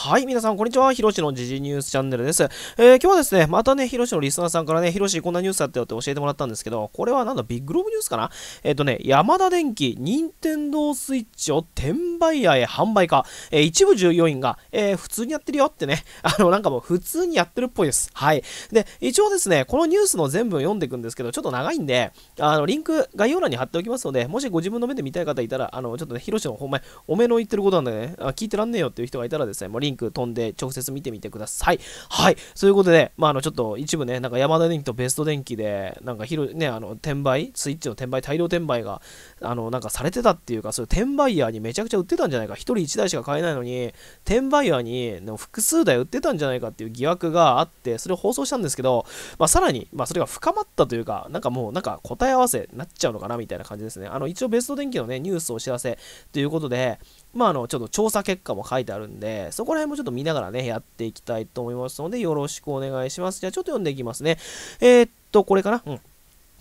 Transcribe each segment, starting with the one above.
はい、皆さん、こんにちは。ひろしの時事ニュースチャンネルです。えー、今日はですね、またね、ひろしのリスナーさんからね、ひろし、こんなニュースあったよって教えてもらったんですけど、これはなんだ、ビッグローブニュースかなえっ、ー、とね、ヤマダ電機、任天堂スイッチを転売屋へ販売か、えー、一部従業員が、え普通にやってるよってね、あの、なんかもう普通にやってるっぽいです。はい。で、一応ですね、このニュースの全文読んでいくんですけど、ちょっと長いんで、あの、リンク概要欄に貼っておきますので、もしご自分の目で見たい方いたら、あの、ちょっとね、ひろしのほんまに、おめの言ってることなんでね、あ聞いてらんねえよっていう人がいたらですね、もうリンンク飛んで直接見てみてください。はい。そういうことで、まあ、あの、ちょっと一部ね、なんか山田電機とベスト電機で、なんか広、ね、あの、転売、スイッチの転売、大量転売が、あの、なんかされてたっていうか、そういう転売ヤーにめちゃくちゃ売ってたんじゃないか。1人1台しか買えないのに、転売ヤーに複数台売ってたんじゃないかっていう疑惑があって、それを放送したんですけど、まあ、さらに、まあ、それが深まったというか、なんかもう、なんか答え合わせになっちゃうのかなみたいな感じですね。あの、一応ベスト電機のね、ニュースお知らせということで、まあ、あの、ちょっと調査結果も書いてあるんで、そこら辺もちょっと見ながらね、やっていきたいと思いますので、よろしくお願いします。じゃあ、ちょっと読んでいきますね。えー、っと、これかなうん。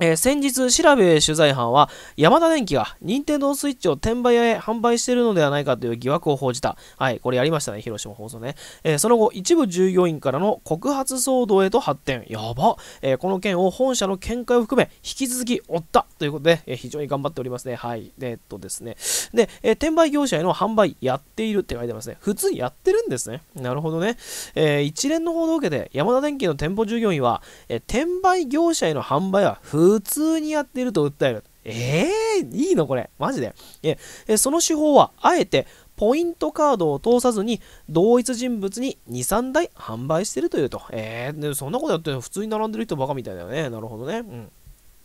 えー、先日、調べ取材班は、山田電機が、任天堂スイッチを転売へ販売しているのではないかという疑惑を報じた。はい、これやりましたね、広島放送ね。えー、その後、一部従業員からの告発騒動へと発展。やば。えー、この件を本社の見解を含め、引き続き追ったということで、え非常に頑張っておりますね。はい。えっとですね。で、え転売業者への販売やっているって書いてますね。普通にやってるんですね。なるほどね。え一連の報道を受けて、山田電機の店舗従業員は、え転売業者への販売は不普通にやってると訴える。ええー、いいのこれ。マジで。え、その手法は、あえて、ポイントカードを通さずに、同一人物に2、3台販売してるというと。えー、そんなことやって普通に並んでる人バカみたいだよね。なるほどね。うん。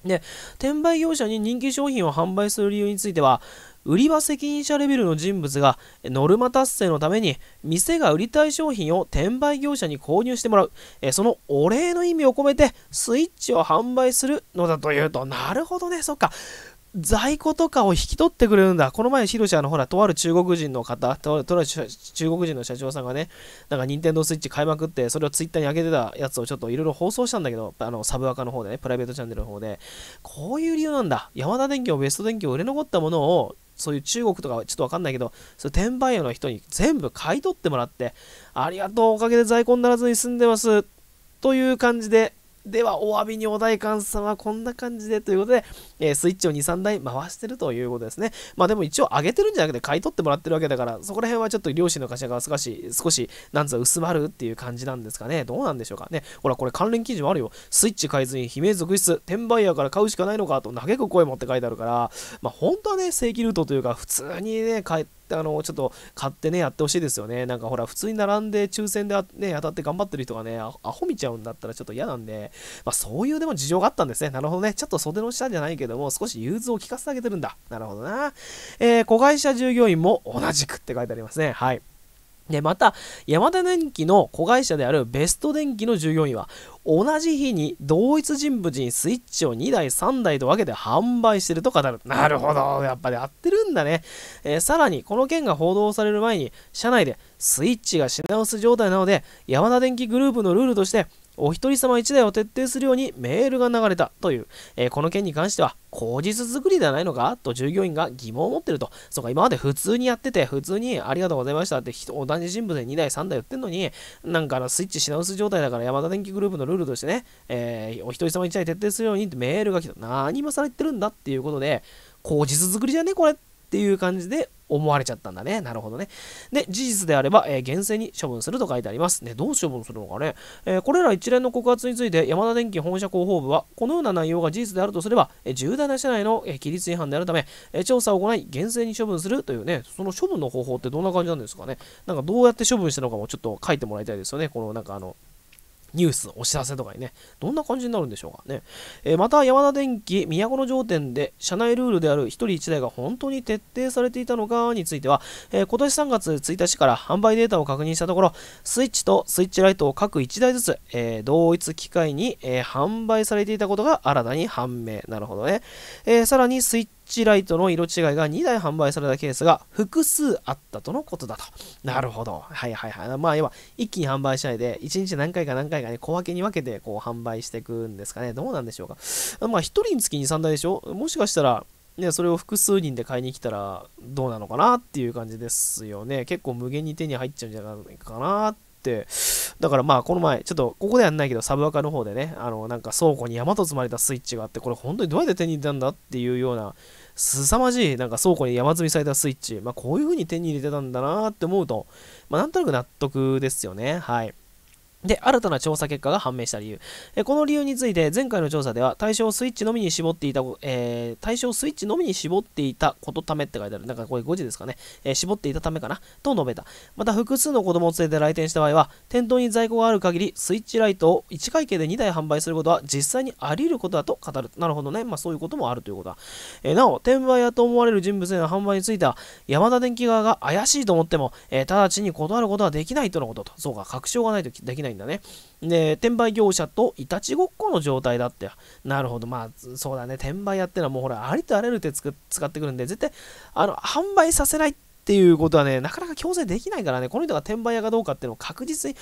で、転売業者に人気商品を販売する理由については、売り場責任者レベルの人物がノルマ達成のために店が売りたい商品を転売業者に購入してもらうそのお礼の意味を込めてスイッチを販売するのだというとなるほどねそっか在庫とかを引き取ってくれるんだ。この前、ヒロシ、あの、ほら、とある中国人の方、とある中国人の社長さんがね、なんか、ニンテンドースイッチ買いまくって、それをツイッターに上げてたやつをちょっといろいろ放送したんだけど、あの、サブアカの方でね、プライベートチャンネルの方で、こういう理由なんだ。山田電機もベスト電機を売れ残ったものをそういう中国とかはちょっとわかんないけど、そ転売屋の人に全部買い取ってもらって、ありがとう、おかげで在庫にならずに済んでます。という感じで、ではお詫びにお代官様こんな感じでということで、えー、スイッチを2、3台回してるということですね。まあでも一応上げてるんじゃなくて買い取ってもらってるわけだから、そこら辺はちょっと両親の会社が少し、少し、なんつう薄まるっていう感じなんですかね。どうなんでしょうかね。ほら、これ関連記事もあるよ。スイッチえずに悲鳴続出、転売屋から買うしかないのかと嘆く声もって書いてあるから、まあ本当はね、正規ルートというか、普通にね、買って、あのちょっと買ってねやってほしいですよねなんかほら普通に並んで抽選でね当たって頑張ってる人がねアホ見ちゃうんだったらちょっと嫌なんで、まあ、そういうでも事情があったんですねなるほどねちょっと袖の下じゃないけども少し融通を利かせてあげてるんだなるほどな、えー、子会社従業員も同じくって書いてありますねはいで、また、ヤマダ電機の子会社であるベスト電機の従業員は、同じ日に同一人物にスイッチを2台、3台と分けて販売してると語る。なるほど。やっぱり合ってるんだね。えー、さらに、この件が報道される前に、社内でスイッチが品薄状態なので、ヤマダ電機グループのルールとして、お一人様一台を徹底するようにメールが流れたという、えー、この件に関しては、口実作りではないのかと従業員が疑問を持ってると。そうか、今まで普通にやってて、普通にありがとうございましたって、同じ人物で2台、3台売ってんのに、なんかあのスイッチし直薄状態だから、山田電機グループのルールとしてね、えー、お一人様一台徹底するようにってメールが来た。何今更言ってるんだっていうことで、口実作りじゃねこれっっていう感じで思われちゃったんだね。なるほどね。で、事実であれば、えー、厳正に処分すると書いてあります。ね、どう処分するのかね。えー、これら一連の告発について、山田電機本社広報部は、このような内容が事実であるとすれば、えー、重大な社内の、え規律違反であるため、え調査を行い、厳正に処分するというね、その処分の方法ってどんな感じなんですかね。なんかどうやって処分したのかもちょっと書いてもらいたいですよね。このなんかあの、ニュース、お知らせとかにね、どんな感じになるんでしょうかね。えー、また、ヤマダ電機、都城店で、社内ルールである1人1台が本当に徹底されていたのかについては、えー、今年3月1日から販売データを確認したところ、スイッチとスイッチライトを各1台ずつ、えー、同一機械に、え販売されていたことが新たに判明。なるほどね。えさらに、スイッチチライトの色違いが2台販売されたケースが複数あったとのことだと。なるほど。はいはいはい。まあ、要は、一気に販売しないで、1日何回か何回かね、小分けに分けて、こう、販売していくんですかね。どうなんでしょうか。まあ、1人につき2、3台でしょもしかしたら、ね、それを複数人で買いに来たらどうなのかなっていう感じですよね。結構無限に手に入っちゃうんじゃないかなって、だからまあこの前、ちょっとここではないけど、サブアカの方でね、あのなんか倉庫に山と積まれたスイッチがあって、これ本当にどうやって手に入れたんだっていうような、凄まじいなんか倉庫に山積みされたスイッチ、まあこういう風に手に入れてたんだなって思うと、まあなんとなく納得ですよね。はい。で、新たな調査結果が判明した理由。えこの理由について、前回の調査では、対象スイッチのみに絞っていた、えー、対象スイッチのみに絞っていたことためって書いてある。なんかこれ5時ですかね。えー、絞っていたためかな。と述べた。また、複数の子供を連れて来店した場合は、店頭に在庫がある限り、スイッチライトを1会計で2台販売することは実際にあり得ることだと語る。なるほどね。まあ、そういうこともあるということだ。えー、なお、転売屋と思われる人物への販売については、山田電機側が怪しいと思っても、え直ちに断ることはできないとのことと。そうか、確証がないとできない。ないんだね。で、転売業者といたちごっこの状態だって。なるほど。まあ、そうだね。転売屋ってのはもうほら、ありとあらゆる手使ってくるんで、絶対、あの、販売させないっっていうことはね、なかなか強制できないからね、この人が転売屋かどうかっていうのを確実に、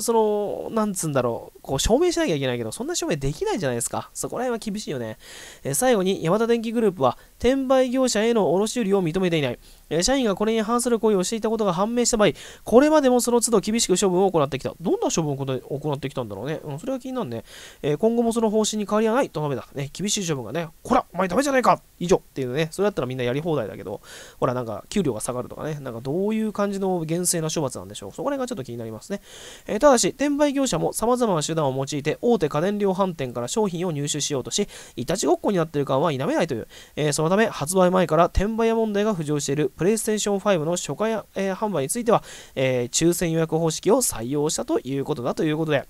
その、なんつうんだろう、こう証明しなきゃいけないけど、そんな証明できないじゃないですか。そこら辺は厳しいよね。え最後に、ヤマダ電機グループは、転売業者への卸売を認めていない。え社員がこれに反する行為をしていたことが判明した場合、これまでもその都度厳しく処分を行ってきた。どんな処分を行ってきたんだろうね。うん、それが気になるね。え今後もその方針に変わりはないと述べた。ね、厳しい処分がね、こらお前ダメじゃないか以上っていうのね、それだったらみんなやり放題だけど、ほらなんか給料が下がるとかね、なんかどういう感じの厳正な処罰なんでしょう。そこら辺がちょっと気になりますね。えー、ただし、転売業者も様々な手段を用いて大手家電量販店から商品を入手しようとし、いたちごっこになっている感は否めないという、えー、そのため発売前から転売屋問題が浮上している PlayStation 5の初回、えー、販売については、え抽選予約方式を採用したということだということで、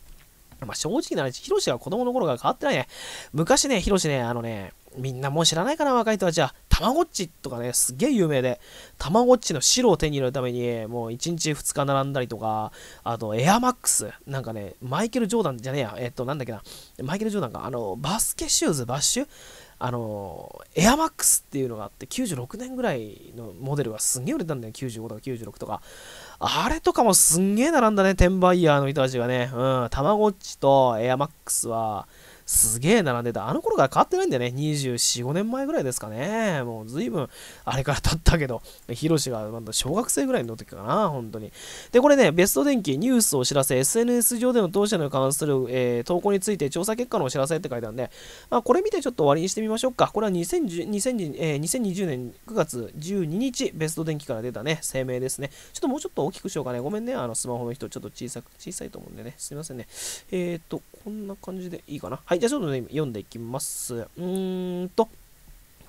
まあ、正直な話、ヒロシは子供の頃から変わってないね。昔ね、ヒロシね、あのね、みんなもう知らないかな、若い人は。じゃあ、たまごっちとかね、すげえ有名で、たまごっちの白を手に入れるために、もう1日2日並んだりとか、あと、エアマックス、なんかね、マイケル・ジョーダンじゃねえや、えっと、なんだっけな、マイケル・ジョーダンか、あの、バスケシューズ、バッシュあの、エアマックスっていうのがあって、96年ぐらいのモデルがすんげえ売れたんだよ、95とか96とか。あれとかもすんげえ並んだね、転売ヤーの人たちがね。うん、たまごっちとエアマックスは、すげえ並んでた。あの頃から変わってないんだよね。24、5年前ぐらいですかね。もう随分、あれから経ったけど、ヒロシが小学生ぐらいの時かな、本当に。で、これね、ベスト電気、ニュースお知らせ、SNS 上での当社に関する、えー、投稿について調査結果のお知らせって書いてあるんで、まあ、これ見てちょっと終わりにしてみましょうか。これは2010 2020、えー、2020年9月12日、ベスト電気から出たね、声明ですね。ちょっともうちょっと大きくしようかね。ごめんね、あのスマホの人、ちょっと小さく、小さいと思うんでね。すいませんね。えっ、ー、と、こんな感じでいいかな。はい。じゃあちょっと、ね、読んでいきます。うーんと。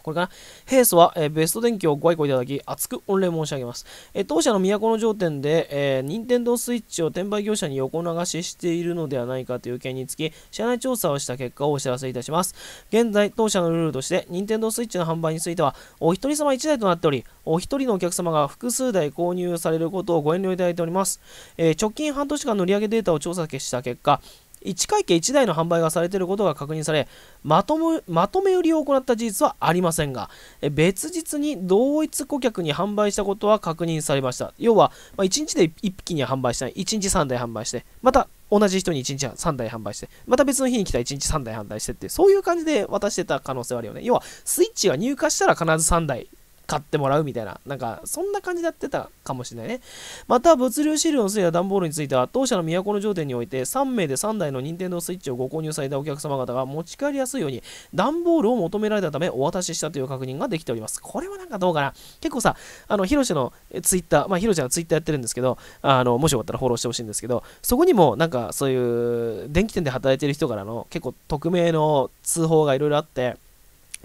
これかな。平素は、えー、ベスト電気をご愛顧いただき、厚く御礼申し上げます。えー、当社の都の上店で、えテ任天堂スイッチを転売業者に横流ししているのではないかという件につき、社内調査をした結果をお知らせいたします。現在、当社のルールとして、任天堂スイッチの販売については、お一人様1台となっており、お一人のお客様が複数台購入されることをご遠慮いただいております。え直近半年間の売上データを調査した結果、1会計1台の販売がされていることが確認されまとめまとめ売りを行った事実はありませんが別日に同一顧客に販売したことは確認されました要は、まあ、1日で1匹に販売したい1日3台販売してまた同じ人に1日3台販売してまた別の日に来たら1日3台販売してってそういう感じで渡してた可能性はあるよね要はスイッチが入荷したら必ず3台買ってもらうみたいな、なんか、そんな感じでやってたかもしれないね。また、物流資料のいや段ボールについては、当社の都城店において、3名で3台の任天堂 switch をご購入されたお客様方が持ち帰りやすいように、段ボールを求められたため、お渡ししたという確認ができております。これはなんかどうかな結構さ、あの、ヒロシのツイッター、まあ、ヒロシはツイッターやってるんですけど、あの、もしよかったらフォローしてほしいんですけど、そこにも、なんか、そういう、電気店で働いてる人からの、結構、匿名の通報がいろいろあって、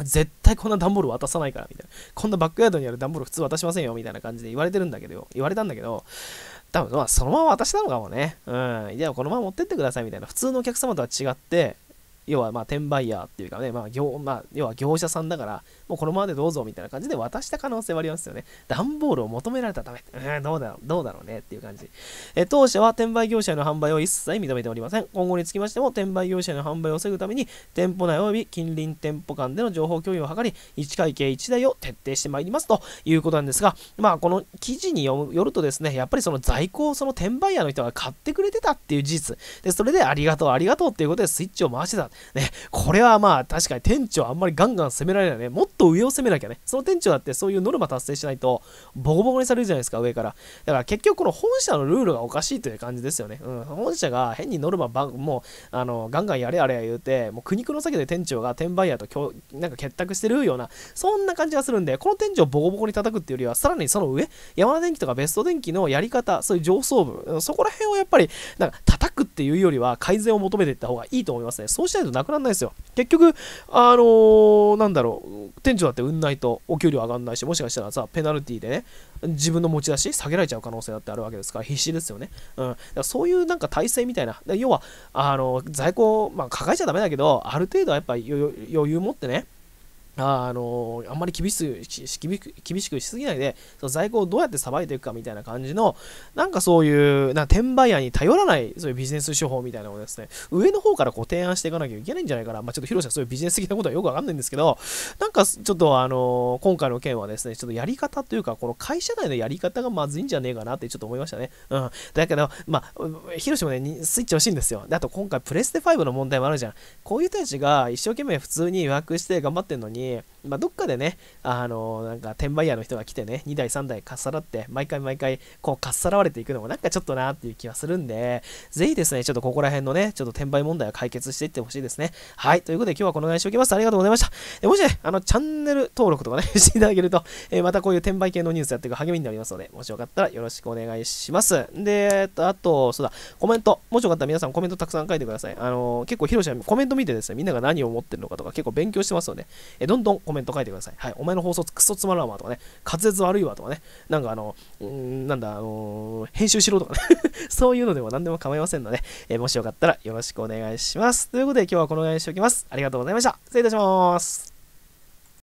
絶対こんな段ボール渡さないからみたいな。こんなバックヤードにある段ボール普通渡しませんよみたいな感じで言われてるんだけど、言われたんだけど、多分まあそのまま渡したのかもね。うん。じゃあこのまま持ってってくださいみたいな。普通のお客様とは違って、要はまあ転売ヤーっていうかね、まあ業まあ、要は業者さんだから、もうこのままでどうぞみたいな感じで渡した可能性はありますよね。段ボールを求められたため、うん、どうだろう、どうだろうねっていう感じ。え当社は転売業者の販売を一切認めておりません。今後につきましても、転売業者の販売を防ぐために、店舗内及び近隣店舗間での情報共有を図り、1会計1台を徹底してまいりますということなんですが、まあ、この記事によるとですね、やっぱりその在庫をその転売ヤーの人が買ってくれてたっていう事実。で、それでありがとう、ありがとうっていうことでスイッチを回してた。ね、これはまあ確かに店長あんまりガンガン攻められないね。もっと上を攻めなきゃね。その店長だってそういうノルマ達成しないとボコボコにされるじゃないですか、上から。だから結局この本社のルールがおかしいという感じですよね。うん、本社が変にノルマばもうあのガンガンやれやれ言うて、もう苦肉の酒で店長が転売屋となんか結託してるような、そんな感じがするんで、この店長をボコボコに叩くっていうよりは、さらにその上、山田電機とかベスト電機のやり方、そういう上層部、そこら辺をやっぱり、なんか叩くっていうよりは改善を求めていった方がいいと思いますね。そうしないとなくならないですよ。結局、あのー、なんだろう、店長だって売んないとお給料上がんないし、もしかしたらさ、ペナルティでね、自分の持ち出し下げられちゃう可能性だってあるわけですから、必死ですよね。うん。だからそういうなんか体制みたいな、要は、あのー、在庫、まあ、抱えちゃダメだけど、ある程度はやっぱ余裕持ってね、あのあんまり厳しく厳しくしすぎないで、その在庫をどうやってさばいていくかみたいな感じの、なんかそういう、な転売屋に頼らない、そういうビジネス手法みたいなのをですね、上の方からこう提案していかなきゃいけないんじゃないかな。まあ、ちょっと広瀬さん、そういうビジネス的なことはよくわかんないんですけど、なんかちょっとあの今回の件はですね、ちょっとやり方というか、この会社内のやり方がまずいんじゃねえかなってちょっと思いましたね。うん。だけど、まあ、広瀬もね、スイッチ欲しいんですよ。で、あと今回プレステ5の問題もあるじゃん。こういう人たちが一生懸命普通に予約して頑張ってるのに、yeah. まあ、どっかでね、あのなんか転売屋の人が来てね、2台3台かっさらって、毎回毎回こうかっさらわれていくのもなんかちょっとなっていう気はするんで、ぜひですね、ちょっとここら辺のね、ちょっと転売問題を解決していってほしいですね。はい、ということで今日はこのぐらいにしておきます。ありがとうございました。えもしね、あの、チャンネル登録とかね、していただけると、えまたこういう転売系のニュースやっていく励みになりますので、もしよかったらよろしくお願いします。で、えっと、あと、そうだ、コメント、もしよかったら皆さんコメントたくさん書いてください。あの結構、広ロシはコメント見てですね、みんなが何を思ってるのかとか結構勉強してますので、えどんどんコメントメント書いてください。はい。お前の放送クソつまらんわとかね、滑舌悪いわとかね、なんかあの、んなんだ、あのー、編集しろとかね そういうのでも何でも構いませんので、えー、もしよかったらよろしくお願いします。ということで今日はこのぐらいにしておきます。ありがとうございました。失礼いたします。